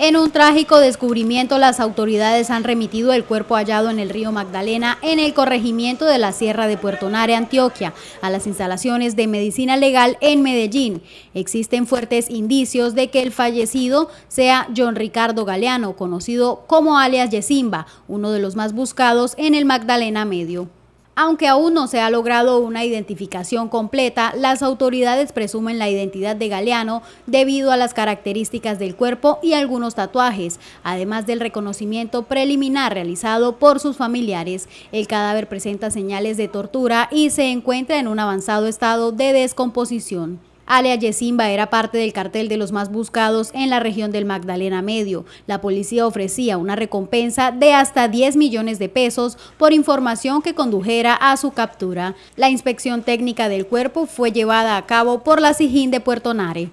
En un trágico descubrimiento, las autoridades han remitido el cuerpo hallado en el río Magdalena, en el corregimiento de la Sierra de Puerto Nare, Antioquia, a las instalaciones de medicina legal en Medellín. Existen fuertes indicios de que el fallecido sea John Ricardo Galeano, conocido como alias Yesimba, uno de los más buscados en el Magdalena Medio. Aunque aún no se ha logrado una identificación completa, las autoridades presumen la identidad de Galeano debido a las características del cuerpo y algunos tatuajes, además del reconocimiento preliminar realizado por sus familiares. El cadáver presenta señales de tortura y se encuentra en un avanzado estado de descomposición. Alea Yesimba era parte del cartel de los más buscados en la región del Magdalena Medio. La policía ofrecía una recompensa de hasta 10 millones de pesos por información que condujera a su captura. La inspección técnica del cuerpo fue llevada a cabo por la Sijín de Puerto Nare.